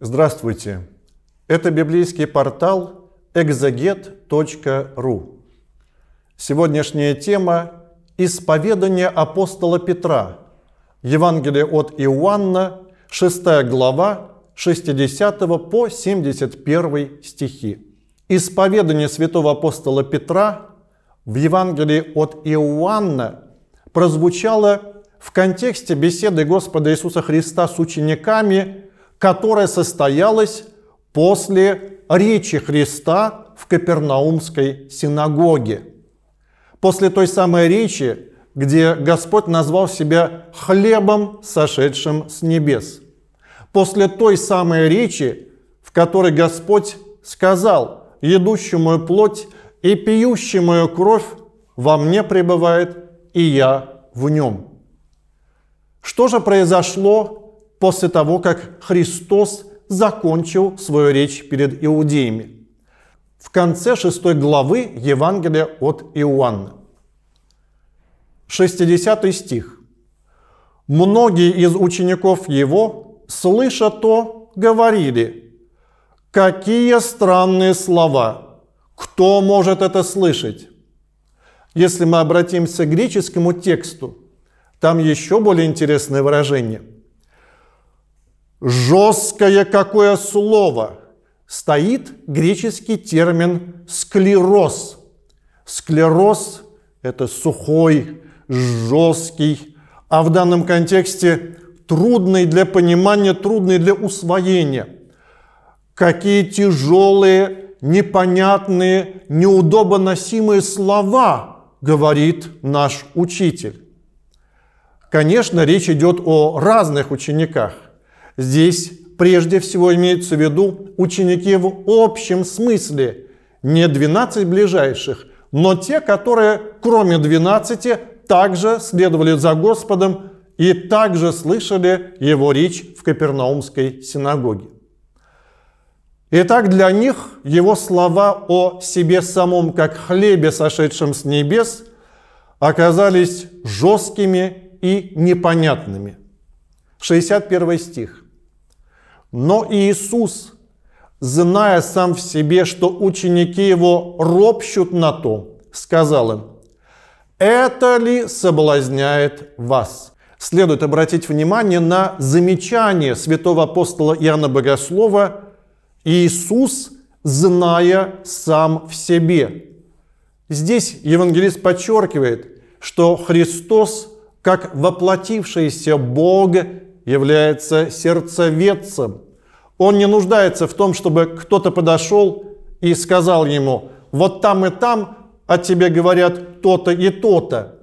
Здравствуйте! Это библейский портал exeget.ru. Сегодняшняя тема – «Исповедание апостола Петра», Евангелие от Иоанна, 6 глава, 60 по 71 стихи. Исповедание святого апостола Петра в Евангелии от Иоанна прозвучало в контексте беседы Господа Иисуса Христа с учениками которое состоялось после речи Христа в Капернаумской синагоге. После той самой речи, где Господь назвал себя хлебом, сошедшим с небес. После той самой речи, в которой Господь сказал, мою плоть и мою кровь во мне пребывает, и я в нем». Что же произошло после того, как Христос закончил свою речь перед иудеями. В конце шестой главы Евангелия от Иоанна. 60 стих. Многие из учеников его, слыша то, говорили, «Какие странные слова! Кто может это слышать?» Если мы обратимся к греческому тексту, там еще более интересное выражение – Жесткое какое слово! Стоит греческий термин «склероз». Склероз – это сухой, жесткий, а в данном контексте трудный для понимания, трудный для усвоения. Какие тяжелые, непонятные, неудобно носимые слова говорит наш учитель. Конечно, речь идет о разных учениках. Здесь прежде всего имеются в виду ученики в общем смысле, не 12 ближайших, но те, которые кроме 12 также следовали за Господом и также слышали его речь в Капернаумской синагоге. Итак, для них его слова о себе самом, как хлебе, сошедшем с небес, оказались жесткими и непонятными. 61 стих. Но Иисус, зная сам в себе, что ученики его ропщут на то, сказал им, «Это ли соблазняет вас?» Следует обратить внимание на замечание святого апостола Иоанна Богослова «Иисус, зная сам в себе». Здесь евангелист подчеркивает, что Христос, как воплотившийся Бог, является сердцеведцем. Он не нуждается в том, чтобы кто-то подошел и сказал ему, вот там и там о тебе говорят то-то и то-то.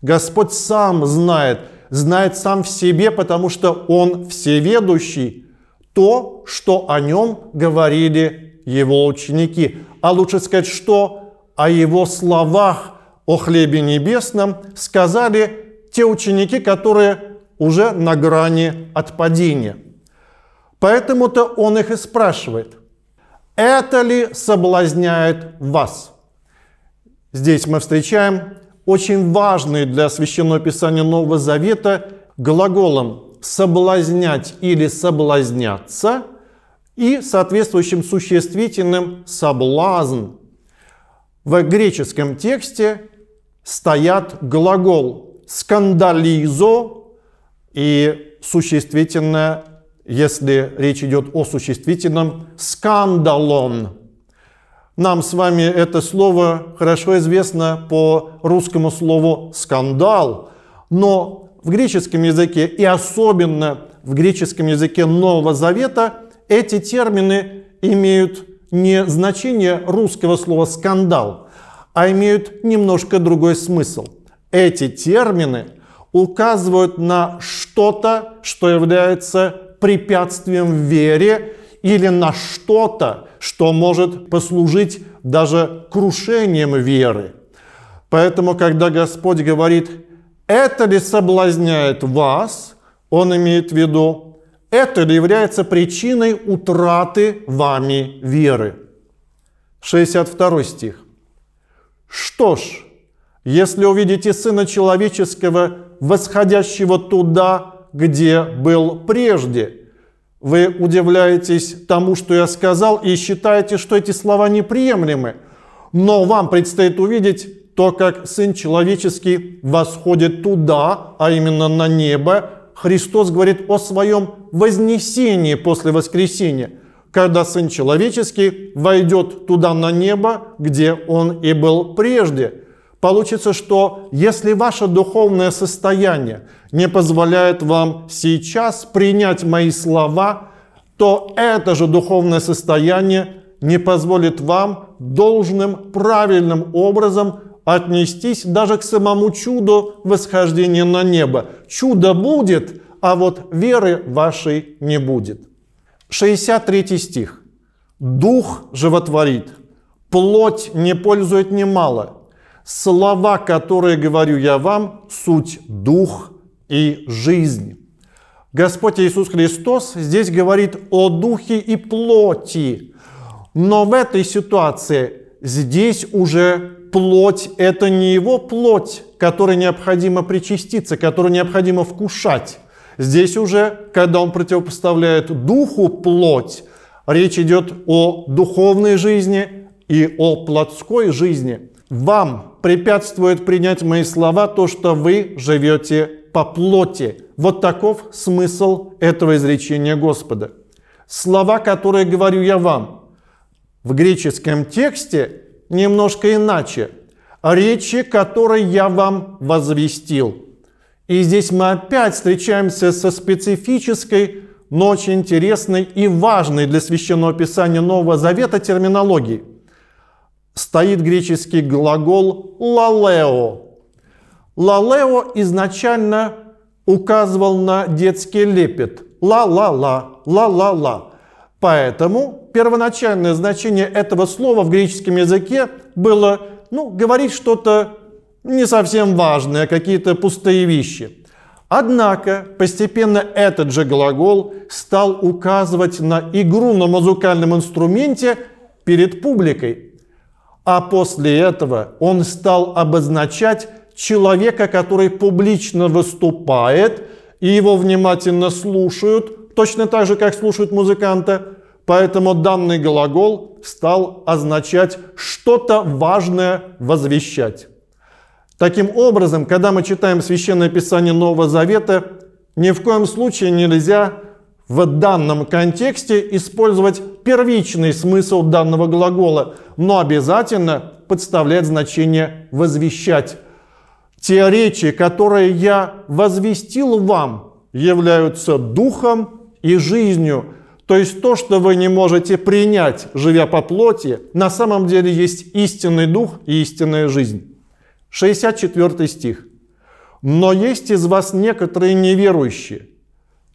Господь сам знает, знает сам в себе, потому что Он всеведущий, то, что о нем говорили его ученики. А лучше сказать, что о его словах о хлебе небесном сказали те ученики, которые уже на грани отпадения. Поэтому-то он их и спрашивает, это ли соблазняет вас? Здесь мы встречаем очень важный для Священного Писания Нового Завета глаголом «соблазнять» или «соблазняться» и соответствующим существительным «соблазн». В греческом тексте стоят глагол «скандализо» и существительное, если речь идет о существительном, скандалон. Нам с вами это слово хорошо известно по русскому слову «скандал», но в греческом языке и особенно в греческом языке Нового Завета эти термины имеют не значение русского слова «скандал», а имеют немножко другой смысл. Эти термины – указывают на что-то, что является препятствием в вере или на что-то, что может послужить даже крушением веры. Поэтому, когда Господь говорит «это ли соблазняет вас», Он имеет в виду «это ли является причиной утраты вами веры». 62 стих. «Что ж, если увидите Сына Человеческого восходящего туда, где был прежде. Вы удивляетесь тому, что я сказал, и считаете, что эти слова неприемлемы. Но вам предстоит увидеть то, как Сын Человеческий восходит туда, а именно на небо. Христос говорит о своем вознесении после воскресения, когда Сын Человеческий войдет туда на небо, где Он и был прежде – Получится, что если ваше духовное состояние не позволяет вам сейчас принять мои слова, то это же духовное состояние не позволит вам должным, правильным образом отнестись даже к самому чуду восхождения на небо. Чудо будет, а вот веры вашей не будет. 63 стих. «Дух животворит, плоть не пользует немало, Слова, которые говорю я вам, суть дух и жизнь. Господь Иисус Христос здесь говорит о духе и плоти. Но в этой ситуации здесь уже плоть – это не его плоть, которой необходимо причаститься, которую необходимо вкушать. Здесь уже, когда он противопоставляет духу плоть, речь идет о духовной жизни и о плотской жизни вам препятствует принять мои слова то, что вы живете по плоти. Вот таков смысл этого изречения Господа. Слова, которые говорю я вам, в греческом тексте немножко иначе. Речи, которые я вам возвестил. И здесь мы опять встречаемся со специфической, но очень интересной и важной для Священного Писания Нового Завета терминологией стоит греческий глагол «лалео». «Лалео» изначально указывал на детский лепет. «Ла-ла-ла», «ла-ла-ла». Поэтому первоначальное значение этого слова в греческом языке было ну, говорить что-то не совсем важное, какие-то пустые вещи. Однако постепенно этот же глагол стал указывать на игру на музыкальном инструменте перед публикой, а после этого он стал обозначать человека, который публично выступает, и его внимательно слушают, точно так же, как слушают музыканта. Поэтому данный глагол стал означать что-то важное возвещать. Таким образом, когда мы читаем Священное Писание Нового Завета, ни в коем случае нельзя в данном контексте использовать первичный смысл данного глагола, но обязательно подставлять значение «возвещать». Те речи, которые я возвестил вам, являются духом и жизнью. То есть то, что вы не можете принять, живя по плоти, на самом деле есть истинный дух и истинная жизнь. 64 стих. «Но есть из вас некоторые неверующие,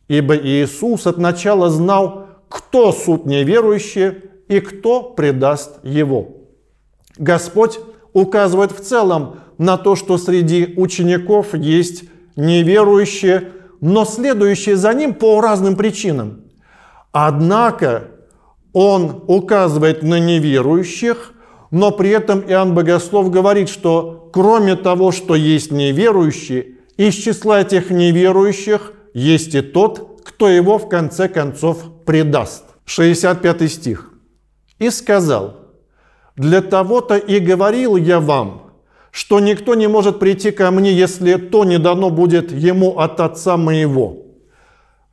Ибо Иисус от начала знал, кто суд неверующие и кто предаст его. Господь указывает в целом на то, что среди учеников есть неверующие, но следующие за ним по разным причинам. Однако он указывает на неверующих, но при этом Иоанн Богослов говорит, что кроме того, что есть неверующие, из числа этих неверующих есть и тот, кто его в конце концов предаст. 65 стих. «И сказал, для того-то и говорил я вам, что никто не может прийти ко мне, если то не дано будет ему от Отца моего».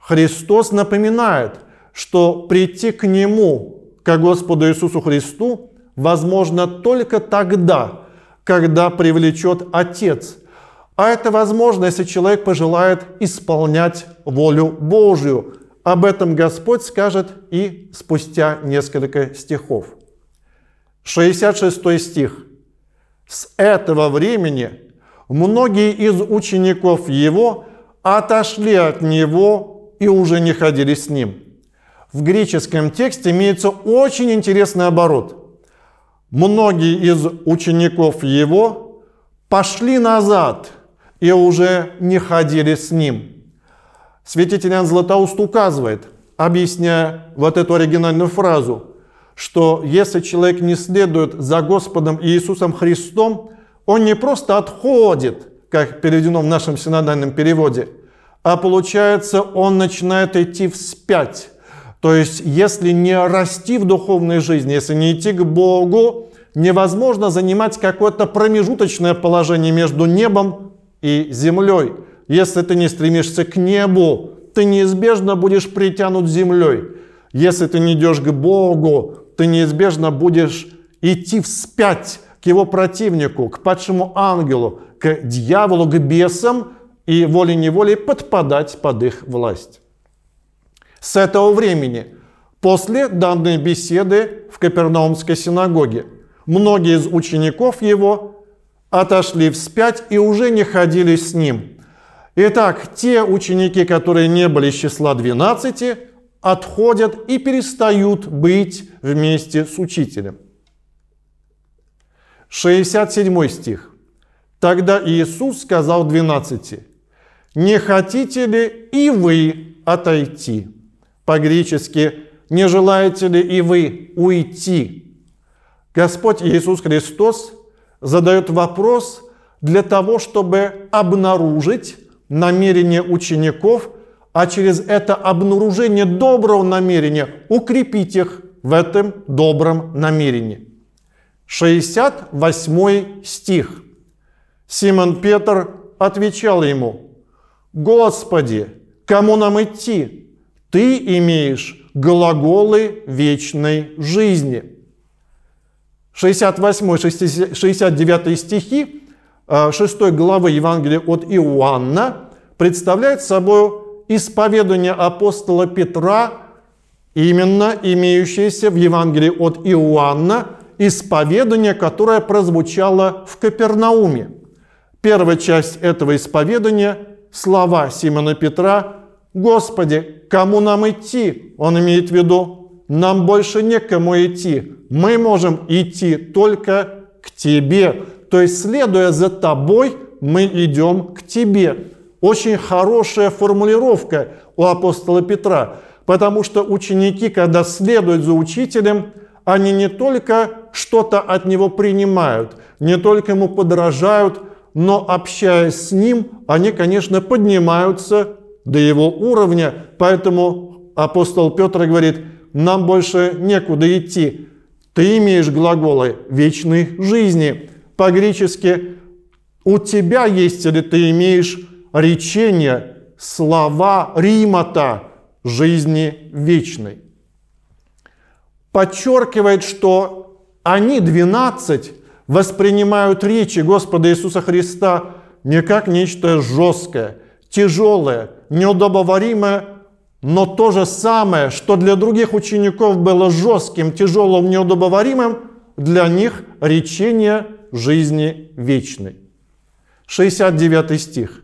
Христос напоминает, что прийти к Нему, к Господу Иисусу Христу, возможно только тогда, когда привлечет Отец – а это возможно, если человек пожелает исполнять волю Божью. Об этом Господь скажет и спустя несколько стихов. 66 стих. «С этого времени многие из учеников его отошли от него и уже не ходили с ним». В греческом тексте имеется очень интересный оборот. Многие из учеников его пошли назад – и уже не ходили с ним. Святитель Иоанн Златоуст указывает, объясняя вот эту оригинальную фразу, что если человек не следует за Господом Иисусом Христом, он не просто отходит, как переведено в нашем синодальном переводе, а получается он начинает идти вспять. То есть если не расти в духовной жизни, если не идти к Богу, невозможно занимать какое-то промежуточное положение между небом и землей. Если ты не стремишься к небу, ты неизбежно будешь притянут землей. Если ты не идешь к Богу, ты неизбежно будешь идти вспять к его противнику, к падшему ангелу, к дьяволу, к бесам и волей-неволей подпадать под их власть. С этого времени, после данной беседы в Капернаумской синагоге, многие из учеников его отошли вспять и уже не ходили с ним. Итак, те ученики, которые не были из числа 12, отходят и перестают быть вместе с учителем. 67 стих. Тогда Иисус сказал 12, «Не хотите ли и вы отойти?» По-гречески «Не желаете ли и вы уйти?» Господь Иисус Христос задает вопрос для того, чтобы обнаружить намерение учеников, а через это обнаружение доброго намерения укрепить их в этом добром намерении. 68 стих. Симон Петр отвечал ему, «Господи, кому нам идти? Ты имеешь глаголы вечной жизни». 68-69 стихи 6 э, главы Евангелия от Иоанна представляет собой исповедание апостола Петра, именно имеющееся в Евангелии от Иоанна, исповедание, которое прозвучало в Капернауме. Первая часть этого исповедания – слова Симона Петра «Господи, кому нам идти?» Он имеет в виду нам больше некому идти. Мы можем идти только к тебе. То есть, следуя за тобой, мы идем к тебе. Очень хорошая формулировка у апостола Петра, потому что ученики, когда следуют за учителем, они не только что-то от него принимают, не только ему подражают, но общаясь с ним, они, конечно, поднимаются до его уровня. Поэтому апостол Петр говорит, нам больше некуда идти. Ты имеешь глаголы вечной жизни. По-гречески «у тебя есть» или «ты имеешь речение, слова Римата, жизни вечной». Подчеркивает, что они, 12, воспринимают речи Господа Иисуса Христа не как нечто жесткое, тяжелое, неудобоваримое, но то же самое, что для других учеников было жестким, тяжелым, неудобоваримым, для них речение жизни вечной. 69 стих.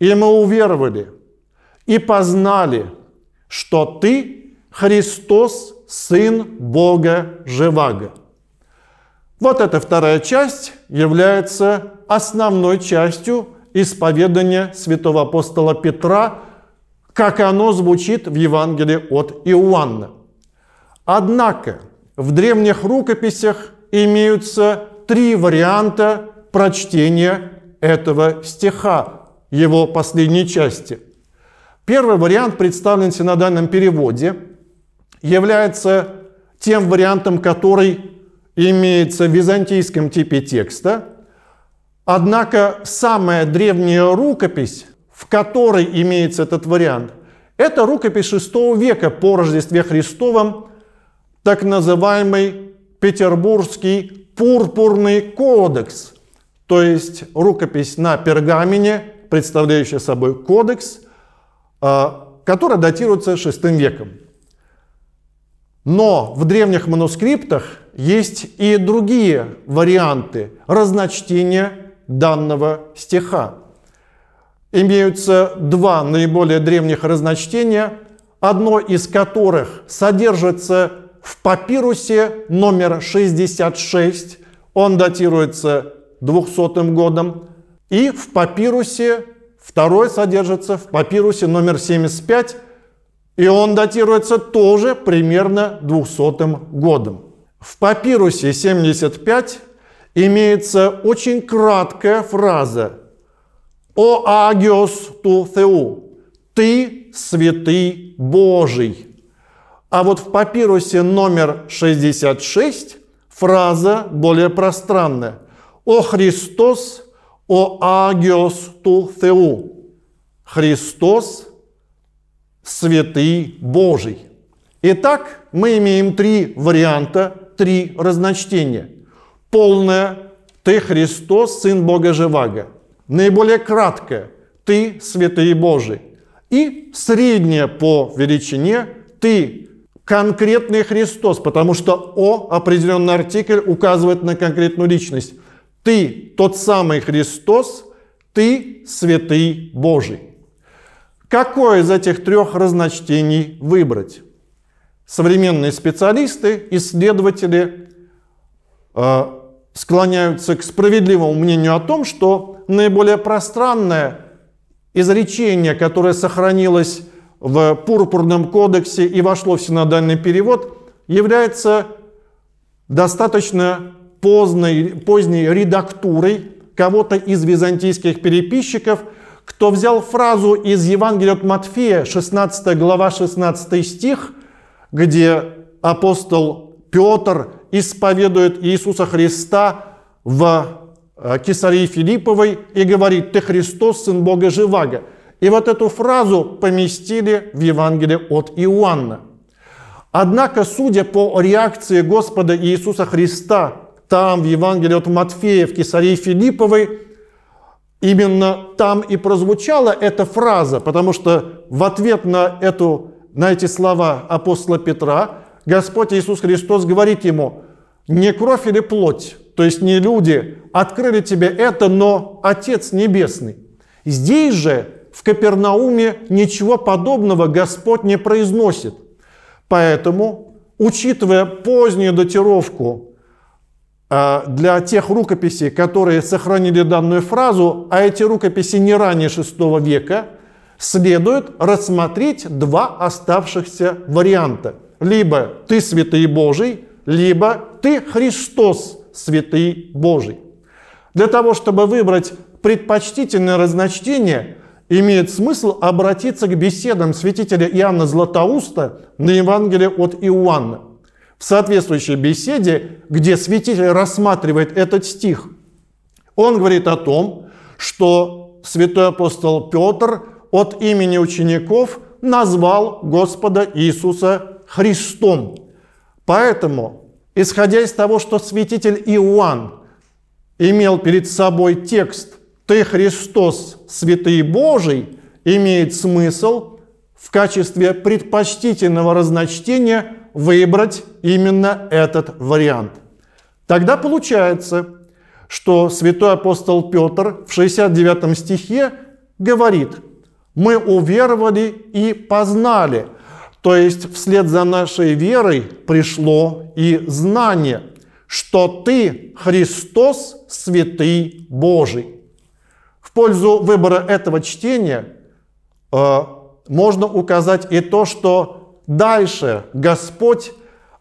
«И мы уверовали и познали, что Ты – Христос, Сын Бога Живаго». Вот эта вторая часть является основной частью исповедания святого апостола Петра – как оно звучит в Евангелии от Иоанна. Однако в древних рукописях имеются три варианта прочтения этого стиха, его последней части. Первый вариант, представлен на данном переводе, является тем вариантом, который имеется в византийском типе текста. Однако самая древняя рукопись, в которой имеется этот вариант, это рукопись VI века по Рождестве Христовом, так называемый Петербургский пурпурный кодекс, то есть рукопись на пергамене, представляющая собой кодекс, а, которая датируется VI веком. Но в древних манускриптах есть и другие варианты разночтения данного стиха имеются два наиболее древних разночтения, одно из которых содержится в папирусе номер 66, он датируется 200 годом, и в папирусе, второй содержится в папирусе номер 75, и он датируется тоже примерно 200 годом. В папирусе 75 имеется очень краткая фраза – «О агиос ту Теу» – «Ты святый Божий». А вот в папирусе номер 66 фраза более пространная. «О Христос, о агиос ту Теу» – «Христос, святый Божий». Итак, мы имеем три варианта, три разночтения. Полное «Ты Христос, Сын Бога Живаго», наиболее краткое – «Ты, святые Божий». И среднее по величине – «Ты, конкретный Христос», потому что «о» определенный артикль указывает на конкретную личность. «Ты, тот самый Христос», «Ты, святый Божий». Какое из этих трех разночтений выбрать? Современные специалисты, исследователи э, склоняются к справедливому мнению о том, что наиболее пространное изречение, которое сохранилось в Пурпурном кодексе и вошло в синодальный перевод, является достаточно поздной, поздней редактурой кого-то из византийских переписчиков, кто взял фразу из Евангелия от Матфея, 16 глава, 16 стих, где апостол Петр исповедует Иисуса Христа в э, Кесарии Филипповой и говорит «Ты Христос, Сын Бога Живаго». И вот эту фразу поместили в Евангелие от Иоанна. Однако, судя по реакции Господа Иисуса Христа там, в Евангелии от Матфея, в Кесарии Филипповой, именно там и прозвучала эта фраза, потому что в ответ на, эту, на эти слова апостола Петра Господь Иисус Христос говорит ему, не кровь или плоть, то есть не люди, открыли тебе это, но Отец Небесный. Здесь же, в Капернауме, ничего подобного Господь не произносит. Поэтому, учитывая позднюю датировку э, для тех рукописей, которые сохранили данную фразу, а эти рукописи не ранее VI века, следует рассмотреть два оставшихся варианта – либо ты святый Божий, либо ты Христос святый Божий. Для того, чтобы выбрать предпочтительное разночтение, имеет смысл обратиться к беседам святителя Иоанна Златоуста на Евангелие от Иоанна. В соответствующей беседе, где святитель рассматривает этот стих, он говорит о том, что святой апостол Петр от имени учеников назвал Господа Иисуса Христом. Поэтому, исходя из того, что святитель Иоанн имел перед собой текст «Ты Христос, святый Божий», имеет смысл в качестве предпочтительного разночтения выбрать именно этот вариант. Тогда получается, что святой апостол Петр в 69 стихе говорит, мы уверовали и познали, то есть вслед за нашей верой пришло и знание, что ты Христос, святый Божий. В пользу выбора этого чтения э, можно указать и то, что дальше Господь,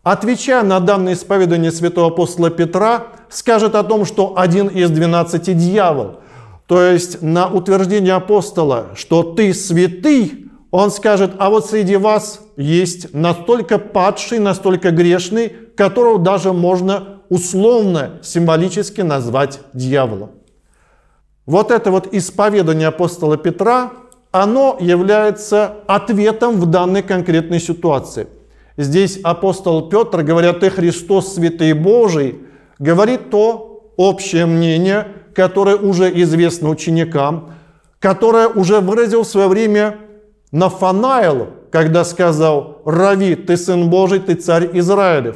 отвечая на данное исповедание святого апостола Петра, скажет о том, что один из двенадцати дьявол. То есть на утверждение апостола, что ты святый, он скажет, а вот среди вас есть настолько падший, настолько грешный, которого даже можно условно, символически назвать дьяволом. Вот это вот исповедание апостола Петра, оно является ответом в данной конкретной ситуации. Здесь апостол Петр, говоря «Ты Христос, святый Божий», говорит то общее мнение, которое уже известно ученикам, которое уже выразил в свое время Нафанаилу, когда сказал «Рави, ты сын Божий, ты царь Израилев».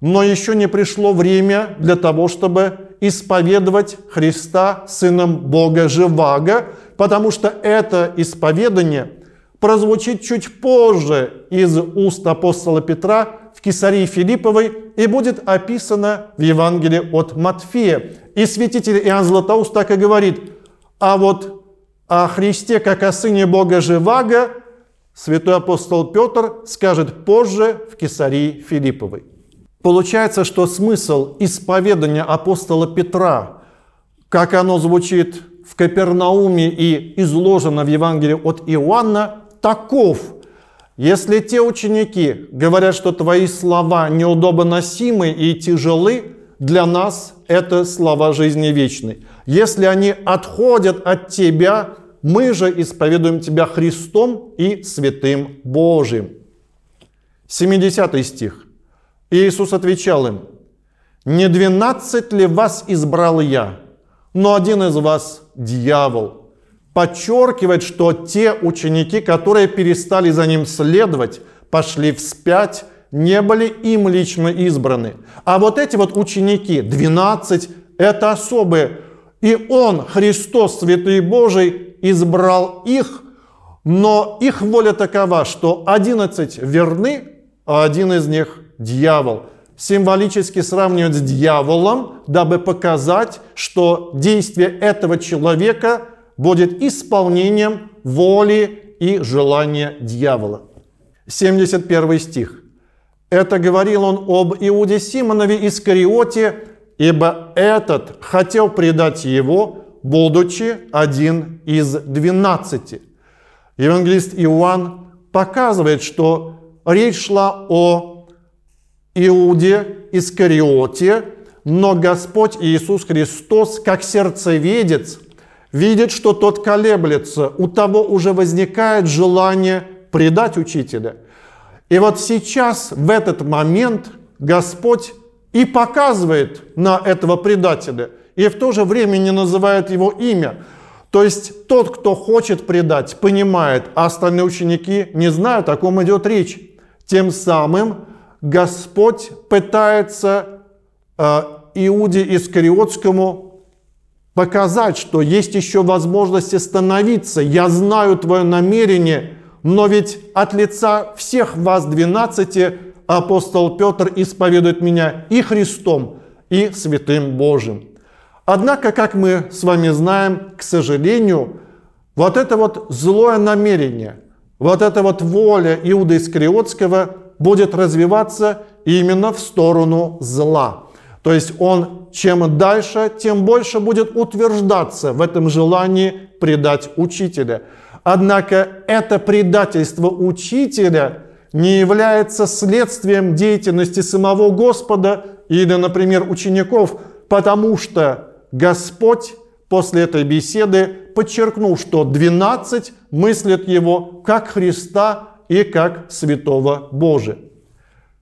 Но еще не пришло время для того, чтобы исповедовать Христа сыном Бога Живаго, потому что это исповедание прозвучит чуть позже из уст апостола Петра в Кесарии Филипповой и будет описано в Евангелии от Матфея. И святитель Иоанн Златоуст так и говорит, а вот о Христе, как о Сыне Бога Живаго, святой апостол Петр скажет позже в Кесарии Филипповой. Получается, что смысл исповедания апостола Петра, как оно звучит в Капернауме и изложено в Евангелии от Иоанна, таков. Если те ученики говорят, что твои слова неудобоносимы и тяжелы, для нас это слова жизни вечной. Если они отходят от тебя, мы же исповедуем Тебя Христом и Святым Божиим». 70 стих. Иисус отвечал им, «Не двенадцать ли вас избрал я, но один из вас – дьявол». Подчеркивает, что те ученики, которые перестали за ним следовать, пошли вспять, не были им лично избраны. А вот эти вот ученики, 12, это особые. И он, Христос, Святый Божий, избрал их, но их воля такова, что 11 верны, а один из них – дьявол. Символически сравнивают с дьяволом, дабы показать, что действие этого человека будет исполнением воли и желания дьявола. 71 стих. Это говорил он об Иуде Симонове Искариоте, ибо этот хотел предать его, будучи один из двенадцати. Евангелист Иоанн показывает, что речь шла о Иуде Искариоте, но Господь Иисус Христос, как сердцеведец, видит, что тот колеблется, у того уже возникает желание предать учителя. И вот сейчас, в этот момент, Господь и показывает на этого предателя – и в то же время не называет его имя. То есть тот, кто хочет предать, понимает, а остальные ученики не знают, о ком идет речь. Тем самым Господь пытается э, Иуде Искариотскому показать, что есть еще возможность остановиться. Я знаю твое намерение, но ведь от лица всех вас, 12, апостол Петр исповедует меня и Христом, и Святым Божьим. Однако, как мы с вами знаем, к сожалению, вот это вот злое намерение, вот эта вот воля Иуда Искариотского будет развиваться именно в сторону зла. То есть он чем дальше, тем больше будет утверждаться в этом желании предать учителя. Однако это предательство учителя не является следствием деятельности самого Господа или, например, учеников, потому что Господь после этой беседы подчеркнул, что 12 мыслят его как Христа и как святого Божия.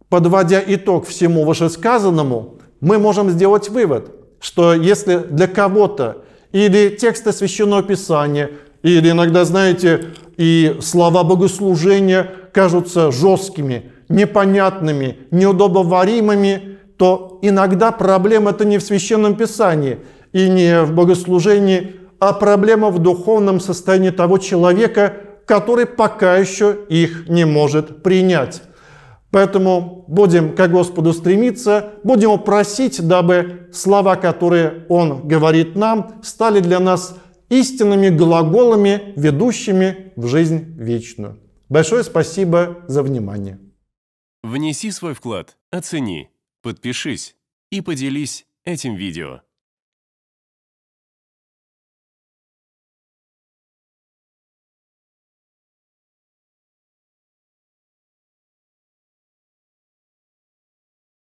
Подводя итог всему вышесказанному, мы можем сделать вывод, что если для кого-то или тексты Священного Писания, или иногда, знаете, и слова богослужения кажутся жесткими, непонятными, неудобоваримыми, то иногда проблема это не в Священном Писании – и не в богослужении, а проблема в духовном состоянии того человека, который пока еще их не может принять. Поэтому будем к Господу стремиться, будем просить, дабы слова, которые Он говорит нам, стали для нас истинными глаголами, ведущими в жизнь вечную. Большое спасибо за внимание. Внеси свой вклад, оцени, подпишись и поделись этим видео.